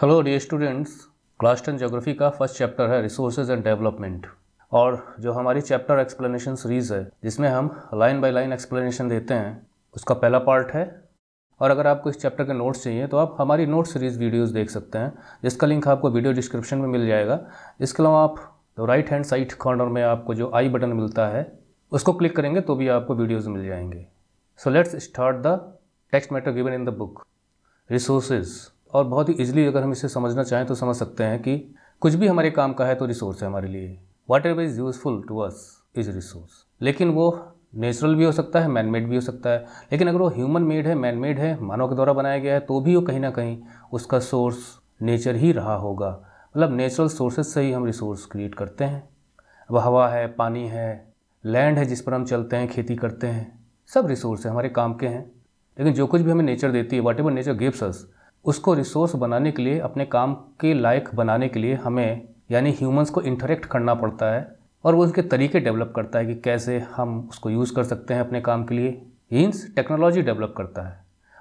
hello dear students class ten geography का first chapter है resources and development और जो हमारी चैप्टर एक्सप्लेनेशन सीरीज़ है जिसमें हम लाइन बाय लाइन एक्सप्लेनेशन देते हैं उसका पहला पार्ट है और अगर आपको इस चैप्टर के नोट्स चाहिए तो आप हमारी नोट सीरीज़ वीडियोज़ देख सकते हैं जिसका लिंक आपको वीडियो डिस्क्रिप्शन में मिल जाएगा इसके अलावा आप तो राइट हैंड साइड कॉर्नर में आपको जो आई बटन मिलता है उसको क्लिक करेंगे तो भी आपको वीडियोज़ मिल जाएंगे so let's start the text matter given in the book resources और बहुत ही ईजिली अगर हम इसे समझना चाहें तो समझ सकते हैं कि कुछ भी हमारे काम का है तो रिसोर्स है हमारे लिए whatever is useful to us is resource लेकिन वो नेचुरल भी हो सकता है मैनमेड भी हो सकता है लेकिन अगर वो ह्यूमन मेड है मैनमेड है मानव के द्वारा बनाया गया है तो भी वो कहीं ना कहीं उसका सोर्स नेचर ही रहा होगा मतलब नेचुरल सोर्सेज से ही हम रिसोर्स क्रिएट करते हैं अब हवा है पानी है लैंड है जिस पर हम चलते हैं खेती करते हैं सब रिसोर्स है हमारे काम के हैं लेकिन जो कुछ भी हमें नेचर देती है whatever nature gives us उसको रिसोर्स बनाने के लिए अपने काम के लायक बनाने के लिए हमें यानी ह्यूमंस को इंटरेक्ट करना पड़ता है और वो उसके तरीके डेवलप करता है कि कैसे हम उसको यूज़ कर सकते हैं अपने काम के लिए हिन्स टेक्नोलॉजी डेवलप करता है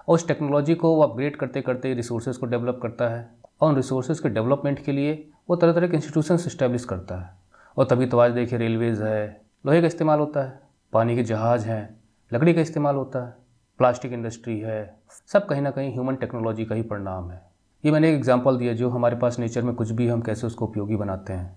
और उस टेक्नोलॉजी को वो अपग्रेड करते करते रिसोर्सेज को डेवलप करता है और उन रिसोर्सेज के डेवलपमेंट के लिए वो तरह तरह के इंस्टीट्यूशन इस्टेब्लिश करता है और तभी तो आज देखिए रेलवेज़ है लोहे का इस्तेमाल होता है पानी के जहाज़ हैं लकड़ी का इस्तेमाल होता है प्लास्टिक इंडस्ट्री है सब कहीं ना कहीं ह्यूमन टेक्नोलॉजी का ही परिणाम है ये मैंने एक एग्जाम्पल दिया जो हमारे पास नेचर में कुछ भी हम कैसे उसको उपयोगी बनाते हैं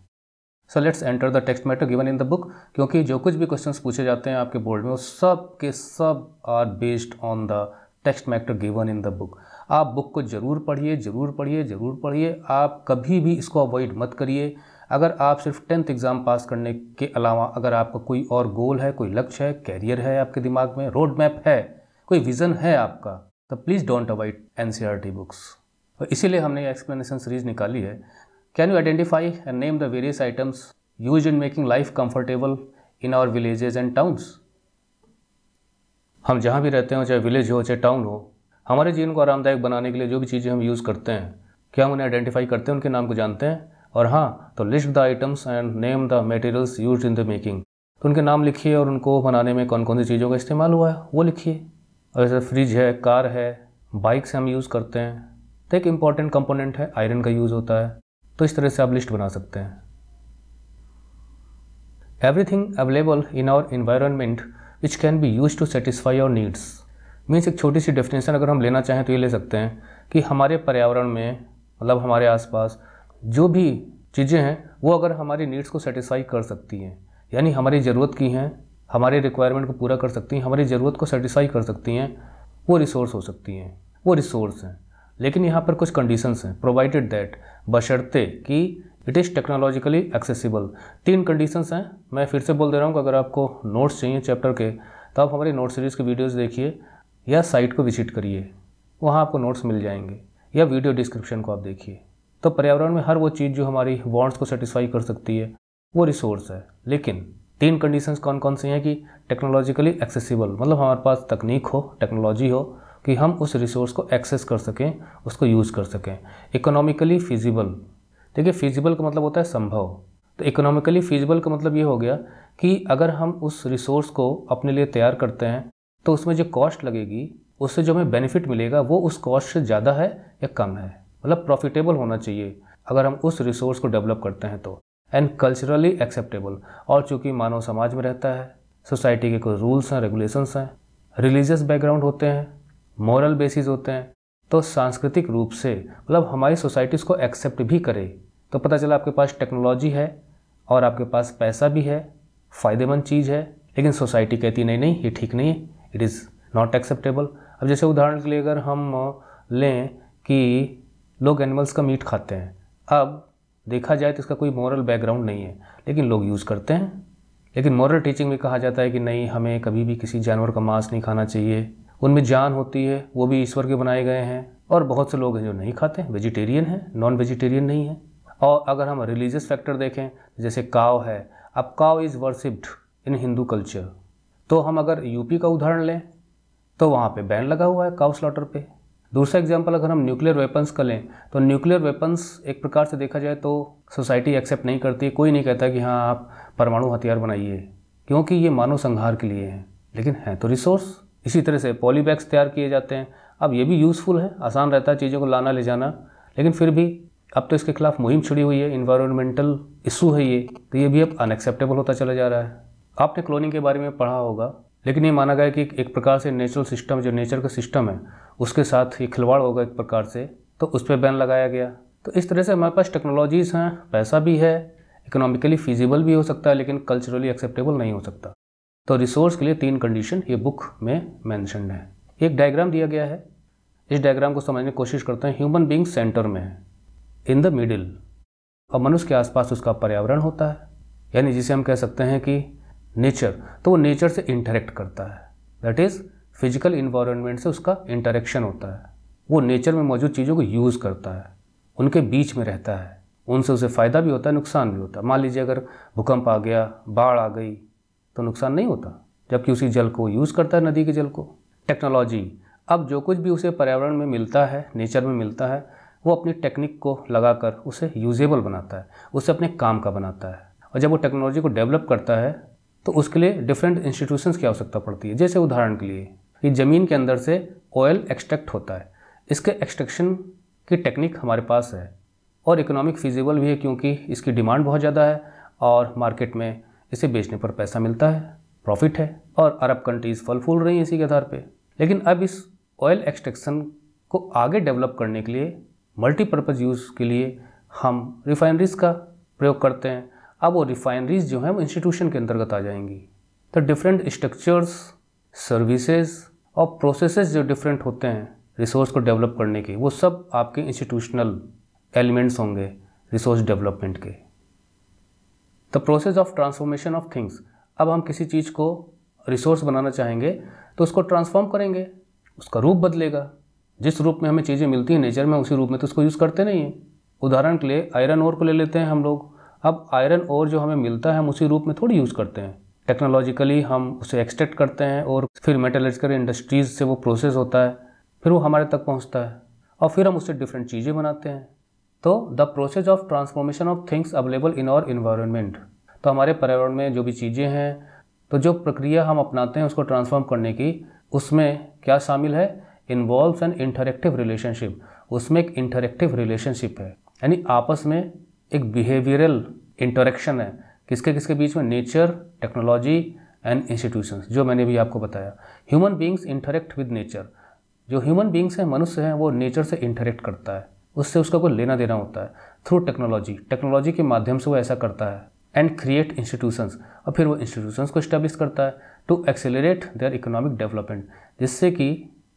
so let's enter the text matter given in the book क्योंकि जो कुछ भी क्वेश्चंस पूछे जाते हैं आपके बोर्ड में वो सब के सब are based on the text matter given in the book आप बुक को ज़रूर पढ़िए ज़रूर पढ़िए ज़रूर पढ़िए आप कभी भी इसको अवॉइड मत करिए अगर आप सिर्फ टेंथ एग्ज़ाम पास करने के अलावा अगर आपका कोई और गोल है कोई लक्ष्य है कैरियर है आपके दिमाग में रोड मैप है कोई विज़न है आपका तो please don't avoid an books और इसीलिए हमने एक्सप्लेनेशन सीरीज निकाली है can you identify and name the various items use in making life comfortable in our villages and towns हम जहाँ भी रहते हो चाहे विलेज हो चाहे टाउन हो हमारे जीवन को आरामदायक बनाने के लिए जो भी चीज़ें हम यूज़ करते हैं क्या हम उन्हें आइडेंटिफाई करते हैं उनके नाम को जानते हैं और हाँ तो list the items and name the materials use in the making तो उनके नाम लिखिए और उनको बनाने में कौन कौन सी चीज़ों का इस्तेमाल हुआ है वो लिखिए और जैसे फ्रिज है कार है बाइक से हम यूज़ करते हैं तो एक इम्पॉर्टेंट कंपोनेंट है आयरन का यूज़ होता है तो इस तरह से आप लिस्ट बना सकते हैं everything available in our environment which can be use to satisfy our needs means एक छोटी सी डेफिनेशन अगर हम लेना चाहें तो ये ले सकते हैं कि हमारे पर्यावरण में मतलब हमारे आसपास जो भी चीज़ें हैं वो अगर हमारी नीड्स को सेटिस्फाई कर सकती हैं यानी हमारी ज़रूरत की हैं हमारे रिक्वायरमेंट को पूरा कर सकती हैं हमारी ज़रूरत को सेटिस्फाई कर सकती हैं वो रिसोर्स हो सकती हैं वो रिसोर्स हैं लेकिन यहाँ पर कुछ कंडीशंस हैं प्रोवाइडेड दैट बशर्ते कि इट इज़ टेक्नोलॉजिकली एक्सेसिबल तीन कंडीशंस हैं मैं फिर से बोल दे रहा हूँ कि अगर आपको नोट्स चाहिए चैप्टर के तो आप हमारी नोट सीरीज़ के वीडियोज़ देखिए या साइट को विजिट करिए वहाँ आपको नोट्स मिल जाएंगे या वीडियो डिस्क्रिप्शन को आप देखिए तो पर्यावरण में हर वो चीज़ जो हमारी वॉन्ट्स को सेटिस्फाई कर सकती है वो रिसोर्स है लेकिन तीन कंडीशंस कौन कौन सी हैं कि टेक्नोलॉजिकली एक्सेसिबल मतलब हमारे पास तकनीक हो टेक्नोलॉजी हो कि हम उस रिसोर्स को एक्सेस कर सकें उसको यूज़ कर सकें इकोनॉमिकली फिजिबल देखिए फिजिबल का मतलब होता है संभव तो इकोनॉमिकली फिजिबल का मतलब ये हो गया कि अगर हम उस रिसोर्स को अपने लिए तैयार करते हैं तो उसमें जो कॉस्ट लगेगी उससे जो हमें बेनिफिट मिलेगा वो उस कॉस्ट से ज़्यादा है या कम है मतलब प्रॉफिटेबल होना चाहिए अगर हम उस रिसोर्स को डेवलप करते हैं तो एंड कल्चरली एक्सेप्टेबल और चूँकि मानव समाज में रहता है सोसाइटी के कुछ रूल्स हैं रेगुलेशंस हैं रिलीजियस बैकग्राउंड होते हैं मॉरल बेसिस होते हैं तो सांस्कृतिक रूप से मतलब हमारी सोसाइटीज़ को एक्सेप्ट भी करे तो पता चला आपके पास टेक्नोलॉजी है और आपके पास पैसा भी है फ़ायदेमंद चीज़ है लेकिन सोसाइटी कहती नहीं नहीं ये ठीक नहीं है इट इज़ नॉट एक्सेप्टेबल अब जैसे उदाहरण के लिए अगर हम लें कि लोग एनिमल्स का मीट खाते हैं अब देखा जाए तो इसका कोई मॉरल बैकग्राउंड नहीं है लेकिन लोग यूज़ करते हैं लेकिन मॉरल टीचिंग में कहा जाता है कि नहीं हमें कभी भी किसी जानवर का मांस नहीं खाना चाहिए उनमें जान होती है वो भी ईश्वर के बनाए गए हैं और बहुत से लोग हैं जो नहीं खाते वेजिटेरियन हैं नॉन वेजिटेरियन नहीं है और अगर हम रिलीजियस फैक्टर देखें जैसे काव है अब cow is worshipped in Hindu culture तो हम अगर यूपी का उदाहरण लें तो वहाँ पे बैन लगा हुआ है काउ स्लॉटर पे दूसरा एग्जाम्पल अगर हम न्यूक्लियर वेपन्स का लें तो न्यूक्लियर वेपन्स एक प्रकार से देखा जाए तो सोसाइटी एक्सेप्ट नहीं करती कोई नहीं कहता कि हाँ आप परमाणु हथियार बनाइए क्योंकि ये मानव संहार के लिए हैं लेकिन हैं तो रिसोर्स इसी तरह से पॉलीबैग्स तैयार किए जाते हैं अब ये भी यूज़फुल है आसान रहता है चीज़ों को लाना ले जाना लेकिन फिर भी अब तो इसके खिलाफ मुहिम छिड़ी हुई है इन्वायरमेंटल इशू है ये तो ये भी अब अनएक्सेप्टेबल होता चला जा रहा है आपने क्लोनिंग के बारे में पढ़ा होगा लेकिन ये माना गया कि एक प्रकार से नेचुरल सिस्टम जो नेचर का सिस्टम है उसके साथ ये खिलवाड़ होगा एक प्रकार से तो उस पर बैन लगाया गया तो इस तरह से हमारे पास टेक्नोलॉजीज़ हैं पैसा भी है इकोनॉमिकली फिजिबल भी हो सकता है लेकिन कल्चरली एक्सेप्टेबल नहीं हो सकता तो रिसोर्स के लिए तीन कंडीशन ये बुक में मैंशन है एक डायग्राम दिया गया है इस डायग्राम को समझने की कोशिश करते हैं ह्यूमन बींग सेंटर में है इन द मिडिल और मनुष्य के आसपास उसका पर्यावरण होता है यानी जिसे हम कह सकते हैं कि नेचर तो वो नेचर से इंटरेक्ट करता है दैट इज़ फिजिकल इन्वायरमेंट से उसका इंटरेक्शन होता है वो नेचर में मौजूद चीज़ों को यूज़ करता है उनके बीच में रहता है उनसे उसे फ़ायदा भी होता है नुकसान भी होता है मान लीजिए अगर भूकंप आ गया बाढ़ आ गई तो नुकसान नहीं होता जबकि उसी जल को यूज़ करता है नदी के जल को टेक्नोलॉजी अब जो कुछ भी उसे पर्यावरण में मिलता है नेचर में मिलता है वो अपनी टेक्निक को लगाकर उसे यूजेबल बनाता है उसे अपने काम का बनाता है और जब वो टेक्नोलॉजी को डेवलप करता है तो उसके लिए डिफरेंट इंस्टीट्यूशंस की आवश्यकता पड़ती है जैसे उदाहरण के लिए कि ज़मीन के अंदर से ऑयल एक्सट्रैक्ट होता है इसके एक्सट्रैक्शन की टेक्निक हमारे पास है और इकोनॉमिक फिजिबल भी है क्योंकि इसकी डिमांड बहुत ज़्यादा है और मार्केट में इसे बेचने पर पैसा मिलता है प्रॉफिट है और अरब कंट्रीज़ फल फूल रही हैं इसी के आधार पर लेकिन अब इस ऑयल एक्सट्रैक्शन को आगे डेवलप करने के लिए मल्टीपर्पज़ यूज़ के लिए हम रिफाइनरीज़ का प्रयोग करते हैं अब वो रिफाइनरीज जो हैं वो इंस्टीट्यूशन के अंतर्गत आ जाएंगी तो डिफरेंट स्ट्रक्चर्स सर्विसेज और प्रोसेसेस जो डिफरेंट होते हैं रिसोर्स को डेवलप करने के वो सब आपके इंस्टीट्यूशनल एलिमेंट्स होंगे रिसोर्स डेवलपमेंट के the process of transformation of things अब हम किसी चीज़ को रिसोर्स बनाना चाहेंगे तो उसको ट्रांसफॉर्म करेंगे उसका रूप बदलेगा जिस रूप में हमें चीज़ें मिलती हैं नेचर में उसी रूप में तो उसको यूज़ करते नहीं हैं उदाहरण के लिए आयरन ओर को ले लेते हैं हम लोग अब आयरन और जो हमें मिलता है हम उसी रूप में थोड़ी यूज़ करते हैं टेक्नोलॉजिकली हम उसे एक्सट्रैक्ट करते हैं और फिर मेटलर्जिकल इंडस्ट्रीज़ से वो प्रोसेस होता है फिर वो हमारे तक पहुँचता है और फिर हम उससे डिफरेंट चीज़ें बनाते हैं तो the process of transformation of things available in our environment तो हमारे पर्यावरण में जो भी चीज़ें हैं तो जो प्रक्रिया हम अपनाते हैं उसको ट्रांसफॉर्म करने की उसमें क्या शामिल है इन्वॉल्व एन इंटरेक्टिव रिलेशनशिप उसमें एक इंटरेक्टिव रिलेशनशिप है यानी आपस में एक बिहेवियरल इंटरेक्शन है किसके किसके बीच में नेचर टेक्नोलॉजी एंड इंस्टीट्यूशंस जो मैंने भी आपको बताया human beings interact with nature जो ह्यूमन बींग्स हैं मनुष्य हैं वो नेचर से इंटरेक्ट करता है उससे उसका कोई लेना देना होता है थ्रू टेक्नोलॉजी टेक्नोलॉजी के माध्यम से वो ऐसा करता है एंड क्रिएट इंस्टीट्यूशंस और फिर वो इंस्टीट्यूशंस को इस्टेब्लिश करता है to accelerate their economic development जिससे कि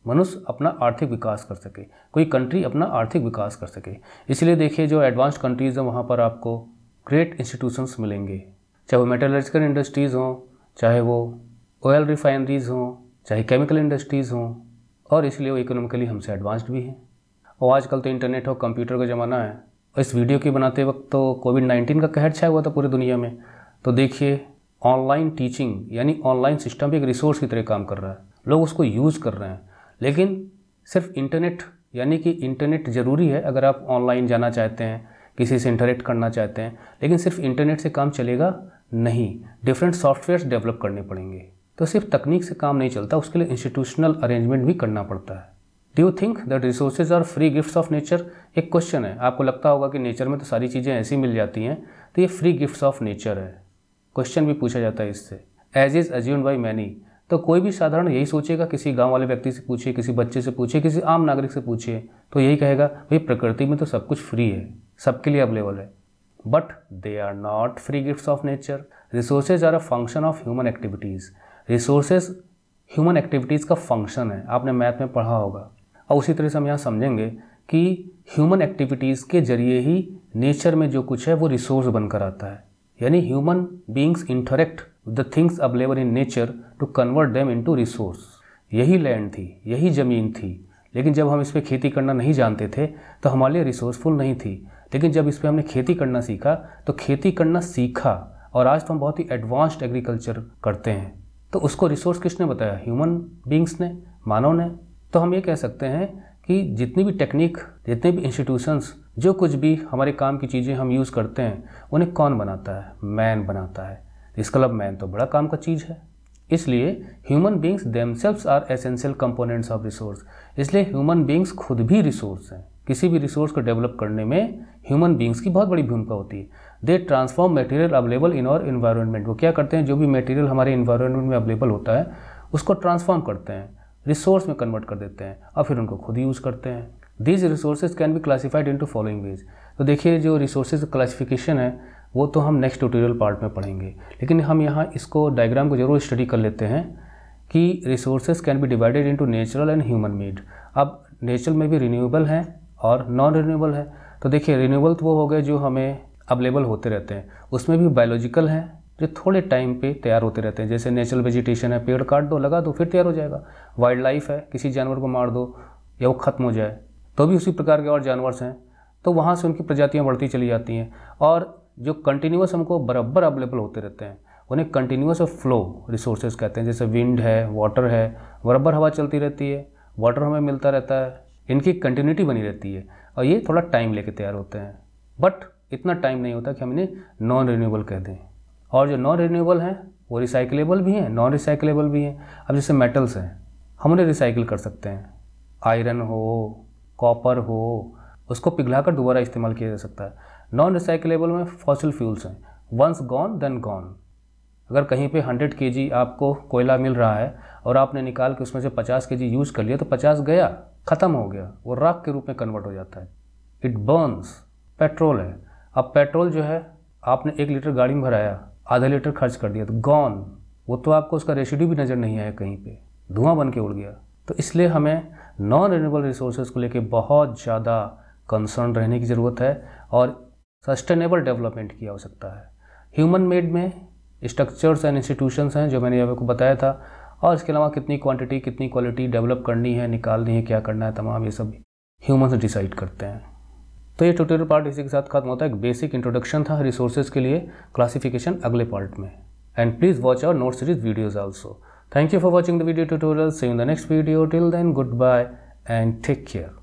मनुष्य अपना आर्थिक विकास कर सके कोई कंट्री अपना आर्थिक विकास कर सके इसलिए देखिए जो एडवांस कंट्रीज़ हैं वहाँ पर आपको ग्रेट इंस्टीट्यूशंस मिलेंगे चाहे वो मेटलर्जिकल इंडस्ट्रीज़ हों चाहे वो ऑयल रिफाइनरीज़ हों चाहे केमिकल इंडस्ट्रीज़ हों और इसलिए वो इकोनॉमिकली हमसे एडवांस्ड भी हैं और आजकल तो इंटरनेट और कंप्यूटर का ज़माना है इस वीडियो की बनाते वक्त तो कोविड नाइन्टीन का कहर छाया हुआ था पूरी दुनिया में तो देखिए ऑनलाइन टीचिंग यानी ऑनलाइन सिस्टम भी एक रिसोर्स की तरह काम कर रहा है लोग उसको यूज़ कर रहे हैं लेकिन सिर्फ इंटरनेट यानी कि इंटरनेट ज़रूरी है अगर आप ऑनलाइन जाना चाहते हैं किसी से इंटरेक्ट करना चाहते हैं लेकिन सिर्फ इंटरनेट से काम चलेगा नहीं डिफरेंट सॉफ्टवेयर्स डेवलप करने पड़ेंगे तो सिर्फ तकनीक से काम नहीं चलता उसके लिए इंस्टीट्यूशनल अरेंजमेंट भी करना पड़ता है do you think that resources are free gifts of nature एक क्वेश्चन है आपको लगता होगा कि नेचर में तो सारी चीज़ें ऐसी मिल जाती हैं तो ये फ्री गिफ्ट्स ऑफ नेचर है क्वेश्चन भी पूछा जाता है इससे as is assumed by many तो कोई भी साधारण यही सोचेगा किसी गांव वाले व्यक्ति से पूछिए किसी बच्चे से पूछिए किसी आम नागरिक से पूछिए तो यही कहेगा भाई प्रकृति में तो सब कुछ फ्री है सबके लिए अवेलेबल है but they are not free gifts of nature resources are a function of human activities resources human activities का फंक्शन है आपने मैथ में पढ़ा होगा और उसी तरह से हम यहाँ समझेंगे कि ह्यूमन एक्टिविटीज़ के जरिए ही नेचर में जो कुछ है वो रिसोर्स बनकर आता है यानी human beings interact the things available in nature to convert them into resource यही लैंड थी यही ज़मीन थी लेकिन जब हम इस पर खेती करना नहीं जानते थे तो हमारे लिए रिसोर्सफुल नहीं थी लेकिन जब इस पर हमने खेती करना सीखा तो खेती करना सीखा और आज तो हम बहुत ही एडवांस्ड एग्रीकल्चर करते हैं तो उसको रिसोर्स किसने बताया ह्यूमन बींग्स ने मानव ने तो हम ये कह सकते हैं कि जितनी भी टेक्निक जितने भी इंस्टीट्यूशंस जो कुछ भी हमारे काम की चीज़ें हम यूज़ करते हैं उन्हें कौन बनाता है मैन बनाता है स्कलब मैन तो बड़ा काम का चीज़ है इसलिए human beings themselves are essential components of resource इसलिए ह्यूमन बींग्स खुद भी रिसोर्स हैं किसी भी रिसोर्स को डेवलप करने में ह्यूमन बींग्स की बहुत बड़ी भूमिका होती है they transform material available in our environment वो क्या करते हैं जो भी मटेरियल हमारे इन्वायरमेंट में अवेलेबल होता है उसको ट्रांसफॉर्म करते हैं रिसोर्स में कन्वर्ट कर देते हैं और फिर उनको खुद यूज़ करते हैं these resources can be classified into following ways तो देखिए जो रिसोर्सेज क्लासिफिकेशन है वो तो हम नेक्स्ट ट्यूटोरियल पार्ट में पढ़ेंगे लेकिन हम यहाँ इसको डायग्राम को ज़रूर स्टडी कर लेते हैं कि resources can be divided into natural and human made अब नेचुरल में भी रिन्यूएबल हैं और नॉन रिन्यूएबल है तो देखिए रिन्यूएबल तो वो हो गए जो हमें अवेलेबल होते रहते हैं उसमें भी बायोलॉजिकल हैं जो थोड़े टाइम पे तैयार होते रहते हैं जैसे नेचुरल वेजिटेशन है पेड़ काट दो लगा दो फिर तैयार हो जाएगा वाइल्ड लाइफ है किसी जानवर को मार दो या वो ख़त्म हो जाए तो भी उसी प्रकार के और जानवर हैं तो वहाँ से उनकी प्रजातियाँ बढ़ती चली जाती हैं और जो कंटिन्यूस हमको बराबर अवेलेबल होते रहते हैं उन्हें कंटिन्यूस फ्लो रिसोर्सेज कहते हैं जैसे विंड है वाटर है बराबर हवा चलती रहती है वाटर हमें मिलता रहता है इनकी कंटिन्यूटी बनी रहती है और ये थोड़ा टाइम लेके तैयार होते हैं बट इतना टाइम नहीं होता कि हम इन्हें नॉन रिन्यूएबल कह दें और जो नॉन रिन्यूएबल हैं वो रिसाइकलेबल भी हैं नॉन रिसाइकलेबल भी हैं अब जैसे मेटल्स हैं हम उन्हें रिसाइकिल कर सकते हैं आयरन हो कॉपर हो उसको पिघला कर दोबारा इस्तेमाल किया जा सकता है नॉन रिसाइकलेबल में फॉसिल फ्यूल्स हैं वंस गॉन देन गॉन अगर कहीं पे 100 के आपको कोयला मिल रहा है और आपने निकाल के उसमें से 50 के यूज़ कर लिया तो 50 गया ख़त्म हो गया वो राख के रूप में कन्वर्ट हो जाता है इट बर्न्स पेट्रोल है अब पेट्रोल जो है आपने एक लीटर गाड़ी में भराया आधा लीटर खर्च कर दिया तो गॉन वो तो आपको उसका रेसिड्यू भी नज़र नहीं आया कहीं पे धुआं बन के उड़ गया तो इसलिए हमें नॉन रिन्यूएबल रिसोर्सेज को लेके बहुत ज़्यादा कंसर्न रहने की ज़रूरत है और सस्टेनेबल डेवलपमेंट की आवश्यकता है ह्यूमन मेड में स्ट्रक्चर्स एंड इंस्टीट्यूशंस हैं जो मैंने आपको बताया था और इसके अलावा कितनी क्वांटिटी कितनी क्वालिटी डेवलप करनी है निकालनी है क्या करना है तमाम ये सब ह्यूमन्स डिसाइड करते हैं तो ये ट्यूटोरियल पार्ट इसी के साथ खत्म होता है एक बेसिक इंट्रोडक्शन था रिसोर्सेज के लिए क्लासिफिकेशन अगले पार्ट में and please watch our note series videos also thank you for watching the video tutorial see in the next video till then good bye and take care